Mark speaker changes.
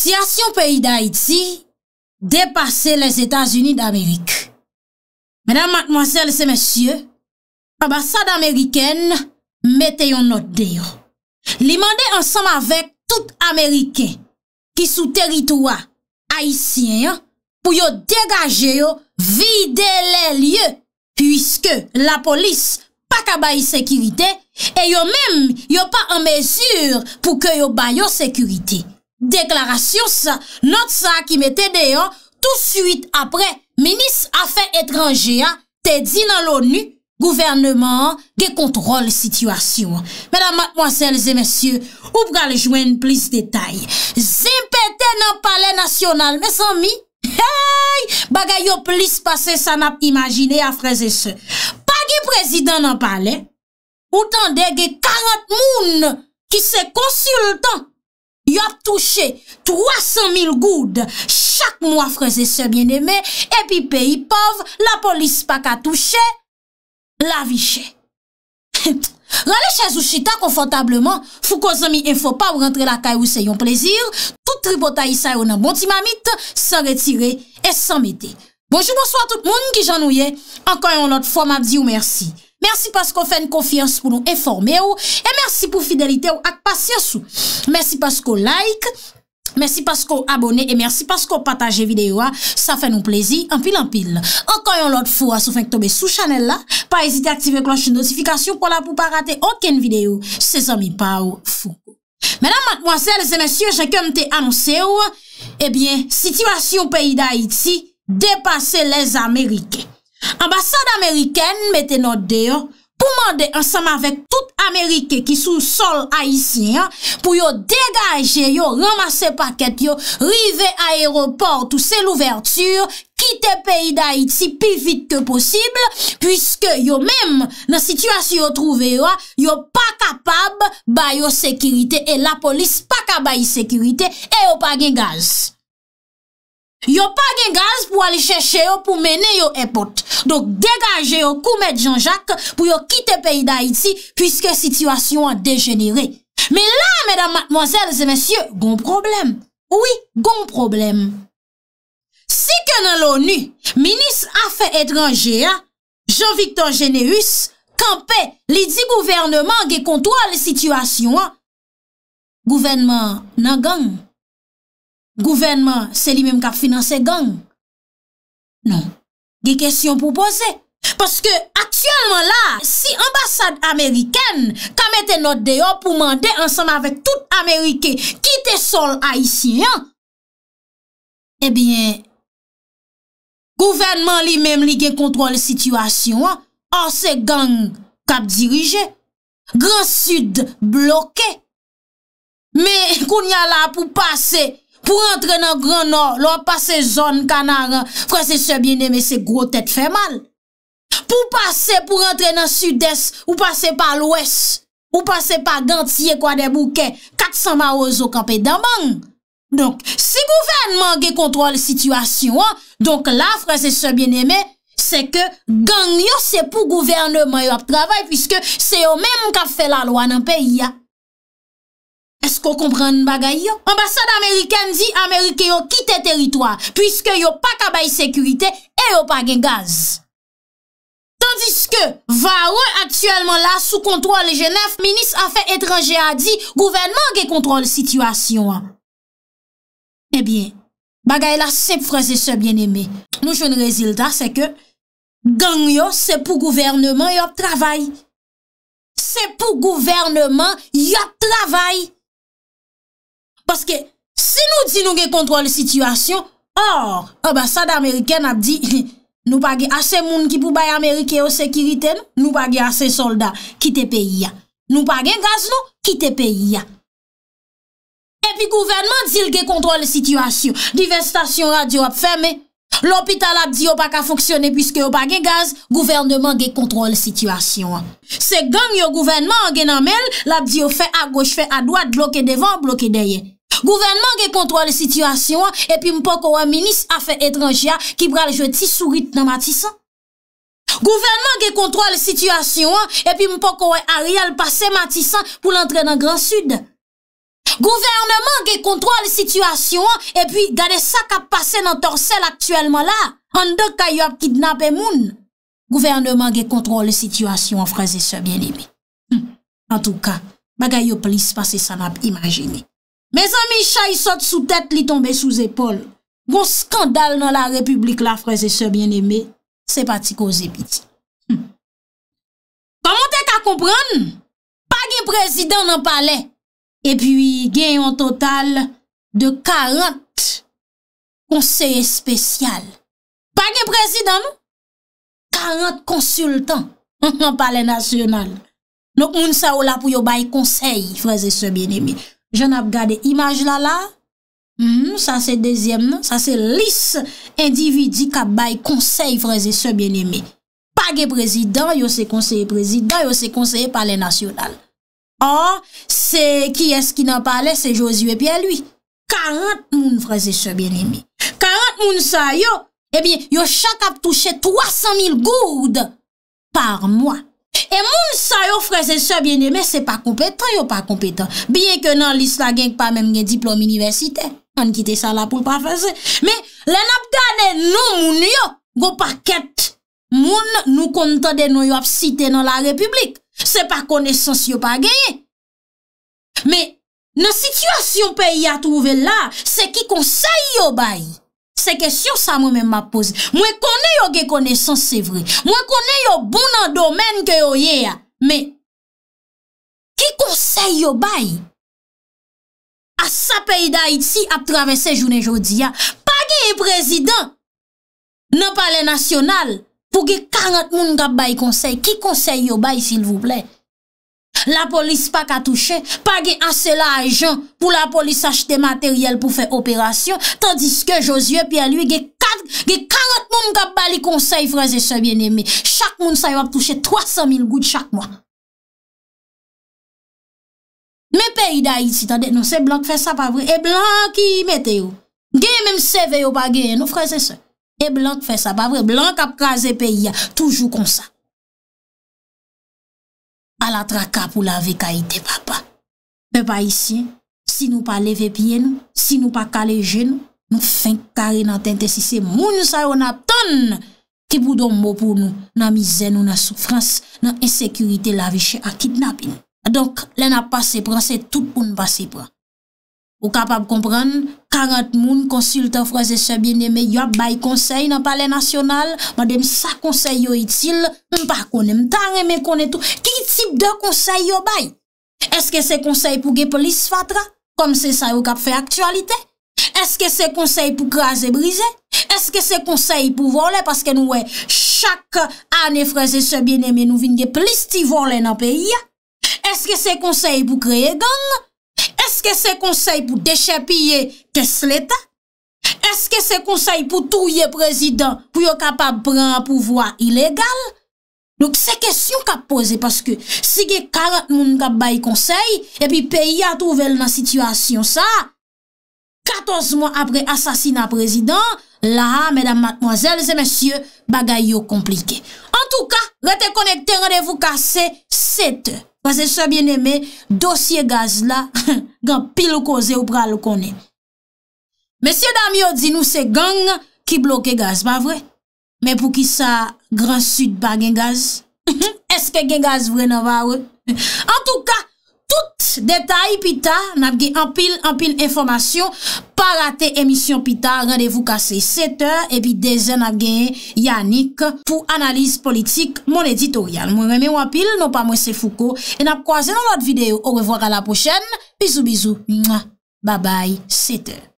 Speaker 1: si asyon peyi d'Haïti, depase les Etats-Unis d'Amérique. Mèdame, mademoiselle, sè mèsyè, an basade amérikène, mette yon note de yo. Li mande ansam avèk tout amérikè ki sou teritoua haïsien, pou yo degaje yo vide lè lye, pwiske la polis pa ka bayi sekirite, e yo mèm yo pa an mesur pou ke yo bayo sekirite. Deklarasyon sa, not sa ki me te deyon, tout suite apre, menis afe etranje a, te di nan l'ONU, gouvernement ge kontrol situasyon. Mèdamat mwansèl zè mèsyè, ou pral jwen plis detay. Zè mpète nan pale nasyonal, mè san mi, hey, bagay yo plis pase sa nap imajine a freze se. Pa ge prezidant nan pale, ou tan de ge karat moun ki se konsultan Yop touche 300.000 goud, chak mwa freze se bien eme, epi pe yi pov, la polis pa ka touche, la viche. Rale chèz ou chita konfantableman, fou kozomi en fò pa ou rentre la kaj ou se yon plezir, tout tribo ta yi sa yon an bonti mamit, se retire et se amete. Bonjou mounso a tout moun ki janouye, ankan yon lot fòm ap di ou mersi. Mersi paskou fèn konfians pou nou enforme ou. E mersi pou fidelite ou ak pasyos ou. Mersi paskou like. Mersi paskou abone. E mersi paskou pataje videyo a. Sa fè nou plezi anpil anpil. Okoyon lot fou a sou fèn k tombe sou chanel la. Pa ezite aktive kloche notifikasyon pou la pou pa rate anken videyo. Se zan mi pa ou fou. Mèdam, makmwansèl, zè mèsyon, jè kèm te anonsè ou. E eh bie, sitywasyon peyi da Haiti depase les Amerikè. Ambasade Ameriken mette not de yo pou mande ansam avek tout Amerike ki sou sol Aisyen pou yo degaje yo, ramase paket yo, rive a eroport ou sel ouverture, kite peyi da Aisyen pi vit ke posible, pwiske yo menm nan situasyon yo trove yo, yo pa kapab bayo sekirite e la polis pa ka bayi sekirite e yo pa gen gaz. Yo pa gen gaz pou ali chèche yo pou mène yo epote. Dok degaje yo koumèd Jean-Jacques pou yo kite peyi d'Haïti pwiske situasyon an degenere. Me la, mèdam matmoazèl, zè mèsyè, gon problem. Ouwi, gon problem. Si ke nan l'ONU, minis afè etranje ya, Jean-Victor Généus, kanpe li di gouvernement ge kontwa le situasyon an, gouvernement nan gang. gouvenman se li menm kap finanse gang. Non, ge kesyon pou pose. Paske, aksyonman la, si ambasade Ameriken kamete not deyo pou mande ansanm avèk tout Amerike kite sol Aisyen, ebyen, gouvenman li menm li gen kontrol situasyon, anse gang kap dirije, gran sud bloke, me koun ya la pou pase Pou rentre nan Grand Nord, lò pa se zon kanara, franse se bien eme se gro tèt fè mal. Pou passe, pou rentre nan Sud-Est, ou passe pa l'Ouest, ou passe pa Gantye, Kwa-Debouke, katsan ma ozo kapè daman. Donk, si gouvernman ge kontrol situasyon, donk la, franse se bien eme, se ke gangyo se pou gouvernman yo ap travay, pwiske se yo menm kap fè la lwa nan peyi ya. Esko komprenn bagay yo? Ambasade Ameriken di Amerike yo kite teritwa pwiske yo pa kaba yi sekurite e yo pa gen gaz. Tandiske, vare aktuelman la sou kontrol genèf, minis afe etranje a di gouvenman gen kontrol situasyon. E eh bien, bagay la sep freze sep gen eme. Nou joun rezilda se ke gang yo se pou gouvernman yo travay. Se pou gouvernman yo travay. Paske, si nou di nou ge kontrol situasyon, or, oba oh sa da Ameriken ap di, nou pa ge ase moun ki pou bay Ameriken yo sekiriten, nou pa ge ase soldat, kite pe iya. Nou pa ge gaz nou, kite pe iya. Epi gouvernement di l ge kontrol situasyon. Dive stasyon radio ap ferme, l opital ap di yo pa ka foksyone, pwiske yo pa ge gaz, gouvernement ge kontrol situasyon. Se gang yo gouvernement an gen amel, l ap di yo fe a goche, fe a dwad, bloke devan, bloke deye. Gouvernement ge kontrole situasyon an, epi mpo kowe minis afe etranjia ki pral jweti sourit nan Matisan. Gouvernement ge kontrole situasyon an, epi mpo kowe arial pase Matisan pou lantre nan Gran Sud. Gouvernement ge kontrole situasyon an, epi gade sa ka pase nan torsel aktuelman la, an do kayo ap kidnap e moun. Gouvernement ge kontrole situasyon an, fraze se bien ime. En tou ka, bagay yo plis pase san ap imajine. Me zan mi chay sot sou tèt li tombe sou zepol. Gon skandal nan la republik la, freze se bien eme, se pati koze biti. Koman te ka kompran? Pa gen prezident nan pale, e pi gen yon total de 40 konseye spesyal. Pa gen prezident nou? 40 konsultan nan pale nasyonal. Nouk moun sa ou la pou yo bay konsey, freze se bien eme. Jan ap gade imaj la la, sa mm-hmm, se dezyem nan, sa se lis individi kap bay konsey freze se byen eme. Pag e prezidant, yo se konsey prezidant, yo se konsey pale nasyonal. Or, se ki es ki nan pale, se Josie Epi elwi. Karant moun freze se byen eme. Karant moun sa yo, eh yo chak ap touche 300 mil goud par mwa. E moun sa yo freze sebyenye, me se pa kompetan yo pa kompetan. Bien ke nan lis la genk pa menm gen diplomi universite, an kite sa la poul pa fase. Me, len ap gane nou moun yo, go pa ket moun nou konta de nou yo ap site nan la republik. Se pa konesans yo pa genye. Me, nan situasyon peyi a trouve la, se ki konsey yo bayi. Se kesyon sa mwen men ma pose. Mwen kone yo ge kone son se vre. Mwen kone yo bonan domen ke yo ye ya. Me, ki konsey yo bay? A sa peyda iti ap travese jounen jodi ya. Pa ge e prezident? Nopale nasyonal? Pou ge karant moun kap bay konsey? Ki konsey yo bay sil vou ple? La polis pa ka touche, pa gen ansela ajen pou la polis achete materyel pou fe operasyon, tandis ke Josie Pialoui gen 40 moun kap bali konsey freze se bieneme. Chak moun sa yo ap touche 300.000 gout chak mwa. Me peyi da iti, se blanke fe sa pa vre, e blanke yi mete yo. Gen menm se ve yo pa gen yo non, freze se. E blanke fe sa pa vre, blanke ap kaze peyi ya, toujou konsa. ala traka pou lave ka ite papa. Mwen pa isi, si nou pa leve piye nou, si nou pa kaleje nou, nou feng kare nan tentesise, moun sa yo nan ton, ki pou don mou pou nou, nan mizè nou, nan soufrans, nan insekurite lave che akidnabin. A donk, lè nan pase pran, se tout pou nou pase pran. Ou kapab kompran, karat moun, konsultant, fraze sebyen, mwen yon bay konsey nan pale nasyonal, mwen dem sa konsey yo itil, mwen pa konen, mwen tanen, mwen konen tout. Ki? Kip de konsey yo bay? Eske se konsey pou ge plis fatra? Kom se sa yo kap fe aktualite? Eske se konsey pou graze brize? Eske se konsey pou vole? Paske nou we chak ane freze se bieneme nou vin ge plis ti vole nan peyi ya? Eske se konsey pou kreye gang? Eske se konsey pou deche pye kes leta? Eske se konsey pou touye prezident pou yo kapap brin a pouvoa ilegal? Louk, se kesyon ka pose, paske, si ge karat moun ka bayi konsey, epi peyi a touvel nan situasyon sa, 14 moun apre asasina prezident, la, mèdam matmoazèl, se mèsyè bagay yo komplike. En touka, rete konekte, radevou ka, se sete, pasè se bien eme, dosye gaz la, gan pil ou koze ou pral ou konen. Mèsyè Damyo di nou se gang ki bloke gaz, ba vre? Mè pou ki sa... Gran sud ba gen gaz? Eske gen gaz vwe nan va we? En tou ka, tout detay pita nap gen anpil, anpil informasyon pa rate emisyon pita radevou kase 7h epi dezen ap gen Yannick pou analiz politik mon editoryan mwen reme wapil, non pa mwen sefouko en ap kwazen an lot videyo ou revwak a la pochen, bizou bizou Babay, 7h